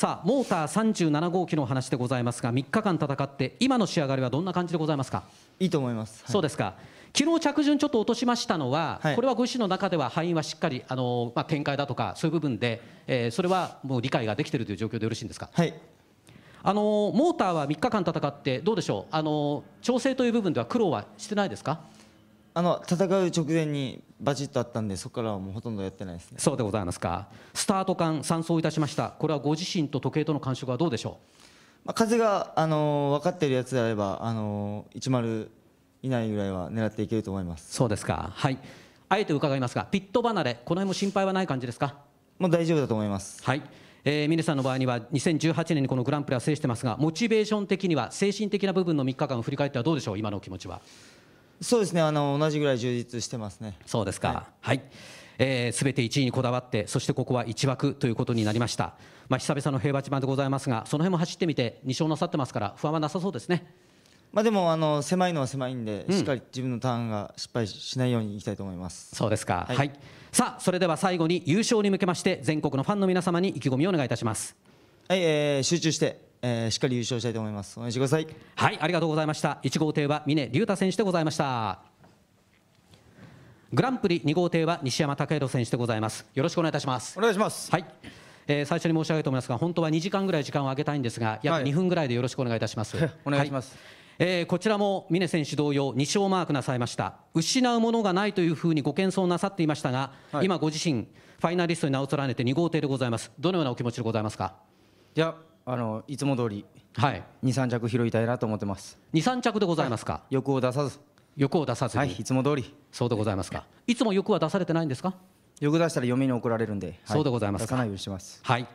さあモーター37号機の話でございますが3日間戦って今の仕上がりはどんな感じでございますかいいと思います、はい、そうですか昨日着順ちょっと落としましたのは、はい、これはご自身の中では敗因はしっかりあの、まあ、展開だとかそういう部分で、えー、それはもう理解ができているという状況でよろしいんですか、はい、あのモーターは3日間戦ってどうでしょうあの調整という部分では苦労はしてないですかあの戦う直前にバチッとあったんでそこからはもうほとんどやってないですねそうでございますかスタート間3走いたしましたこれはご自身と時計との感触はどうでしょう、まあ、風が、あのー、分かっているやつであれば、あのー、10以内ぐらいは狙っていけると思いますそうですかはいあえて伺いますがピット離れこの辺も心配はない感じですかもう大丈夫だと思いますはいえー、峰さんの場合には2018年にこのグランプリは制してますがモチベーション的には精神的な部分の3日間を振り返ってはどうでしょう今のお気持ちはそうですねあの同じぐらい充実してますねそうですかはい、はいえー、全て1位にこだわってそしてここは1枠ということになりました、まあ、久々の平和地盤でございますがその辺も走ってみて2勝なさってますから不安はなさそうですねまあでもあの狭いのは狭いんで、うん、しっかり自分のターンが失敗しないようにいきたいと思いますそうですか、はい、はい、さあそれでは最後に優勝に向けまして全国のファンの皆様に意気込みをお願いいたしますはい、えー、集中してえー、しっかり優勝したいと思います応援してくださいはいありがとうございました1号艇は峰竜太選手でございましたグランプリ2号艇は西山隆弘選手でございますよろしくお願いいたしますお願いしますはいえー、最初に申し上げておりますが本当は2時間ぐらい時間をあげたいんですが約2分ぐらいでよろしくお願いいたします、はい、お願いします、はい、えー、こちらも峰選手同様2勝マークなさいました失うものがないというふうにご謙遜なさっていましたが、はい、今ご自身ファイナリストに名を連ねて2号艇でございますどのようなお気持ちでございますかいやあのいつも通り、はい、23着拾いたいなと思ってます23着でございますか、欲を出さず欲を出さずはいいつも通りそうでございますかいつも欲は出されてないんですか欲出したら嫁に怒られるんで、はい、そうでございますか出さないようにしますはい、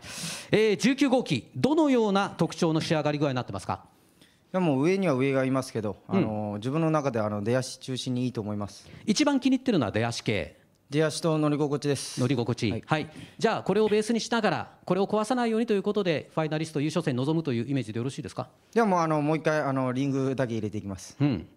えー、19号機どのような特徴の仕上がり具合になってますかいやもう上には上がいますけど、うん、あの自分の中であの出足中心にいいと思います一番気に入ってるのは出足系出足と乗り心地です乗り心地、はい、はい、じゃあこれをベースにしながらこれを壊さないようにということでファイナリスト優勝戦臨むというイメージでよろしいですかではもうあのもう一回あのリングだけ入れていきます、うん、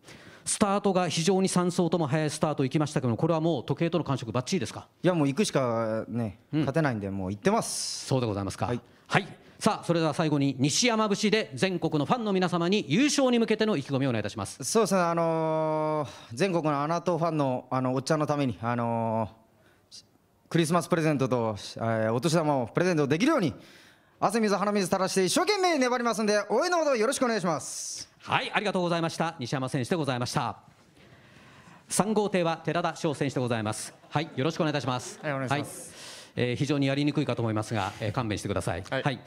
スタートが非常に3走とも速いスタートいきましたけどこれはもう時計との感触ばっちりですかいやもう行くしかね、勝てないんでもう行ってますそうでございますか、はい、はいさあそれでは最後に西山節で全国のファンの皆様に優勝に向けての意気込みをお願いいたしますそうですねあのー、全国のアナトファンのあのおっちゃんのためにあのー、クリスマスプレゼントと、えー、お年玉をプレゼントできるように汗水鼻水垂らして一生懸命粘りますんで応援のほどよろしくお願いしますはいありがとうございました西山選手でございました3号艇は寺田翔選手でございますはいよろしくお願いいたしますはいお願いします、はいえー、非常にやりにくいかと思いますが、えー、勘弁してください。はい、はい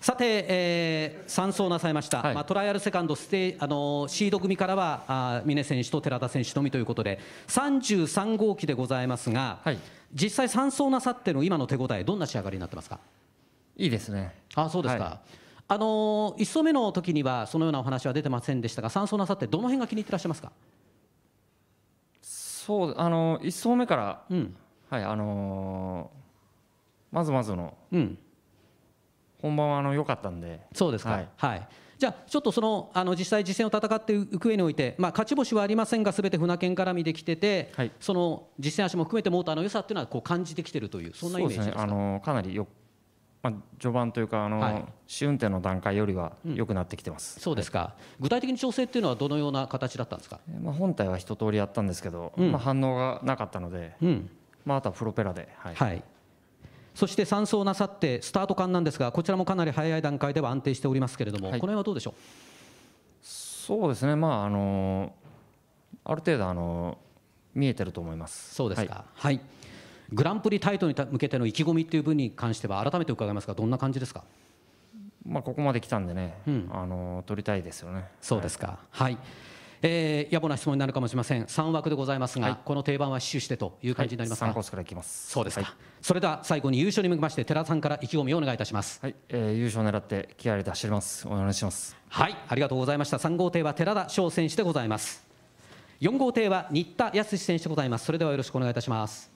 さて、えー、3走なさいました、はい、まあ、トライアルセカンドステあのー、シード組からはあ峰選手と寺田選手のみということで33号機でございますが、はい、実際3走なさっての今の手応えどんな仕上がりになってますかいいですねあそうですか、はい、あのー、1走目の時にはそのようなお話は出てませんでしたが3走なさってどの辺が気に入ってらっしゃいますかそうあのー、1走目から、うん、はいあのーまずまずの、うん、本番はあの良かったんでそうですか、はい、はい、じゃあちょっとそのあの実際、実戦を戦っていく上において、まあ、勝ち星はありませんが、すべて船券絡みできてて、はい、その実戦足も含めてモーターの良さっていうのはこう感じてきてるという、そんなイメージですか、ね、あのかなりよまあ、序盤というか、あの、はい、試運転の段階よりは良くなってきてます、うん、そうですか、はい、具体的に調整っていうのは、どのような形だったんですか、まあ、本体は一通りやったんですけど、うん、まあ、反応がなかったので、うん、まあ、あとはプロペラで、はい、はい、そして3走なさってスタート間なんですがこちらもかなり早い段階では安定しておりますけれども、はい、この辺はどうでしょうそうですね、まああのある程度あの見えてると思います。そうですか、はい、はい、グランプリタイトルに向けての意気込みという分に関しては改めて伺いますがどんな感じですか。まあここまで来たんでね、うん、あの取りたいですよね。そうですか。はい、はいえー、野暮な質問になるかもしれません3枠でございますが、はい、この定番は死守してという感じになりますか、はい、からいきますそうですか、はい、それでは最後に優勝に向けまして寺さんから意気込みをお願いいたします、はいえー、優勝を狙って気合入れて走りますお願いしますはいありがとうございました3号艇は寺田翔選手でございます4号艇は新田康選手でございますそれではよろしくお願いいたします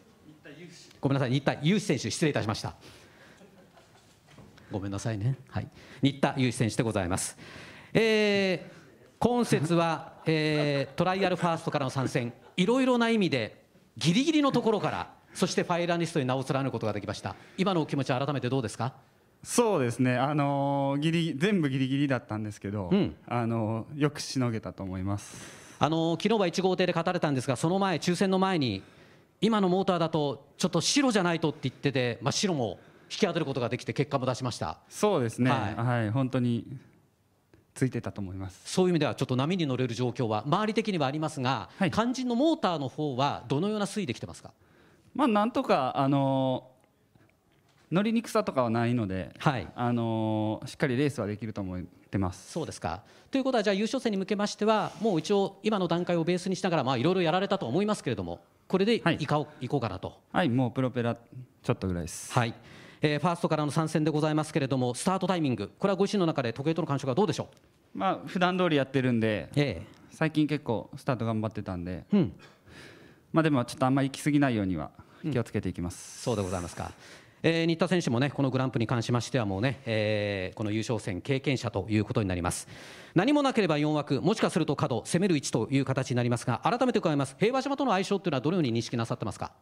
ごめんなさい新田雄選手失礼いたしましたごめんなさいねはい新田雄選手でございます、えー、今節はえー、トライアルファーストからの参戦いろいろな意味でギリギリのところからそしてファイナリストに名を連ねることができました今のお気持ち改めてどうですかそうですね、あのー、ギリ全部ギリギリだったんですけど、うん、あのー、よくしのげたと思います、あのー、昨日は1号艇で勝たれたんですがその前抽選の前に今のモーターだとちょっと白じゃないとって言ってて、まあ、白も引き当てることができて結果も出しましたそうですね、はい、はい、本当についてたと思いますそういう意味ではちょっと波に乗れる状況は周り的にはありますが、はい、肝心のモーターの方はどのような推移できてますか、まあ、なんとか、あの乗りにくさとかはないので、はいあのしっかりレースはできると思ってますそうですかということはじゃあ優勝戦に向けましてはもう一応今の段階をベースにしながらいろいろやられたと思いますけれどもこれでいか、はい、こうかなとはいもうプロペラちょっとぐらいです。はいえー、ファーストからの参戦でございますけれども、スタートタイミング、これはご自身の中で時計との感触はどうでしょうまあ普段通りやってるんで、ええ、最近結構スタート頑張ってたんで、うん、まあでもちょっとあんまり行き過ぎないようには気をつけていきます。うん、そうでございますかえー、新田選手もねこのグランプに関しましてはもうね、えー、この優勝戦経験者ということになります何もなければ4枠もしかすると角攻める位置という形になりますが改めて伺います平和島との相性というのはどのように認識なさってますか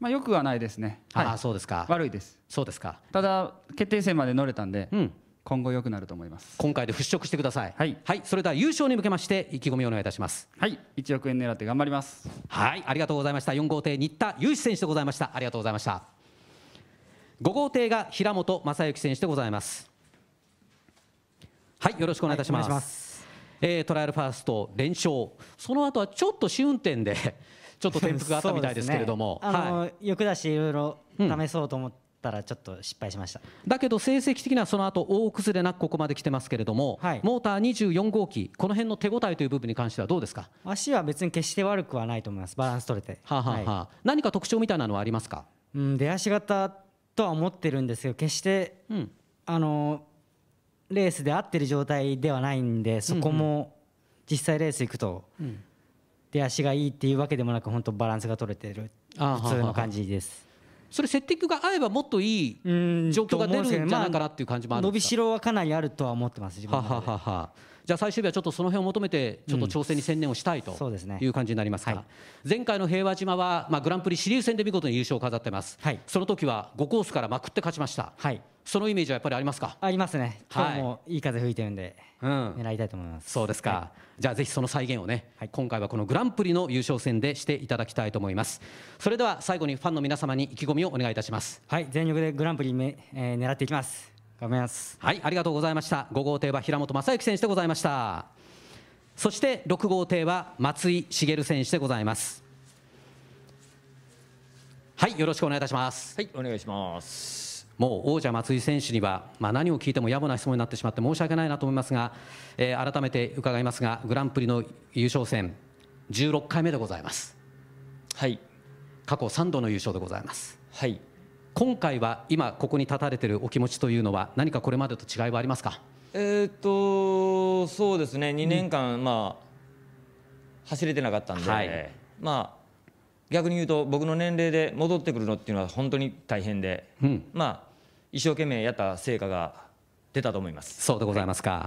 まあ、よくはないですね。あ、はい、そうですか。悪いです。そうですか。ただ、決定戦まで乗れたんで、うん、今後良くなると思います。今回で払拭してください。はい、はい、それでは優勝に向けまして、意気込みをお願いいたします。はい、一億円狙って頑張ります。はい、ありがとうございました。四号艇新田雄一選手でございました。ありがとうございました。五号艇が平本正幸選手でございます。はい、よろしくお願いいたします。はい、ますえー、トライアルファースト連勝、その後はちょっと試運転でちょっと転覆があったみたいですけれども、ね、あの、はい、欲出していろいろ試そうと思ったらちょっと失敗しました、うん、だけど成績的にはその後大崩れなくここまで来てますけれども、はい、モーター24号機この辺の手応えという部分に関してはどうですか足は別に決して悪くはないと思いますバランス取れて、はあ、はあ、はい、何か特徴みたいなのはありますか、うん、出足型とは思ってるんですけど決して、うん、あのレースで合ってる状態ではないんでそこも実際レース行くと、うん出足がいいっていうわけでもなく本当バランスが取れてる普通の感じですそれセッティングが合えばもっといい状況が出るんじゃないかなっていう感じもあるんですか、まあ、伸びしろはかなりあるとは思ってます自分ははははじゃあ最終日はちょっとその辺を求めてちょっと調整に専念をしたいという感じになりますか、うんすねはい、前回の平和島はまあグランプリシリーズ戦で見事に優勝を飾ってます、はい、その時は5コースからまくって勝ちました、はい、そのイメージはやっぱりありますかありますね今日もいい風吹いてるんで、はい、狙いたいと思いますそうですか、はい、じゃあぜひその再現をね、はい、今回はこのグランプリの優勝戦でしていただきたいと思いますそれでは最後にファンの皆様に意気込みをお願いいたしますはい全力でグランプリめ、えー、狙っていきます頑張りますはいありがとうございました5号艇は平本正幸選手でございましたそして6号艇は松井茂選手でございますはいよろしくお願いいたしますはいお願いしますもう王者松井選手には、まあ、何を聞いても野暮な質問になってしまって申し訳ないなと思いますが、えー、改めて伺いますがグランプリの優勝戦16回目でございますはい過去3度の優勝でございますはい今回は今ここに立たれているお気持ちというのは何かこれまでと違いはありますかえー、っとそうですね2年間、うん、まあ走れてなかったんで、はい、まあ逆に言うと僕の年齢で戻ってくるのっていうのは本当に大変で、うん、まあ一生懸命やった成果が出たと思いますそうでございますか、はい、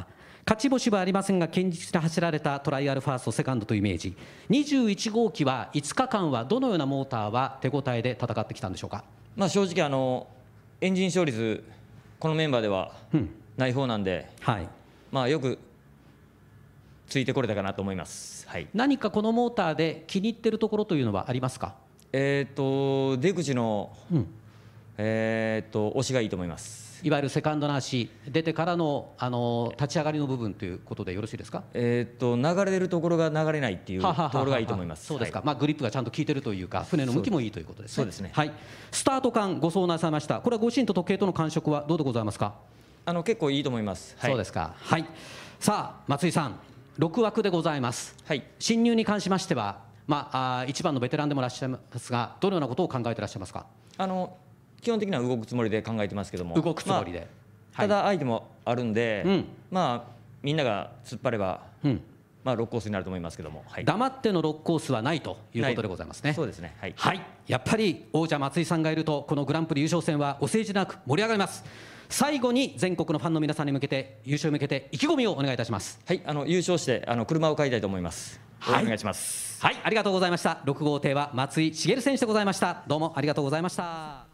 勝ち星はありませんが堅実に走られたトライアルファーストセカンドというイメージ21号機は5日間はどのようなモーターは手応えで戦ってきたんでしょうか、まあ、正直あのエンジン勝率このメンバーではない方なんで、うん、はいまあ、よくついてこれたかなと思います、はい、何かこのモーターで気に入ってるところというのはありますかえーと出口の、うんえー、っと押しがいいと思いますいわゆるセカンドの足出てからのあの立ち上がりの部分ということでよろしいですか、えー、っと流れるところが流れないっていうところがいいと思いますそうですか、はい、まあ、グリップがちゃんと効いてるというか船の向きもいいということです、ね、そうですね、はい、スタート間、ご相談されましたこれはご自身と時計との感触はどうでございますかあの結構いいと思います、はい、そうですかはいさあ松井さん6枠でございます、はい、進入に関しましてはまあ、あ一番のベテランでもらっしゃいますがどのようなことを考えていらっしゃいますかあの基本的には動くつもりで考えてますけども動くつもりで、まあ、ただ相手もあるんで、はい、まあみんなが突っ張れば、うん、まあ6コースになると思いますけども、はい、黙っての6コースはないということでございますねそうですね、はい、はい、やっぱり王者松井さんがいるとこのグランプリ優勝戦はお世辞なく盛り上がります最後に全国のファンの皆さんに向けて優勝に向けて意気込みをお願いいたしますはいあの優勝してあの車を買いたいと思いますはい、お願いしますはいありがとうございました6号艇は松井茂選手でございましたどうもありがとうございました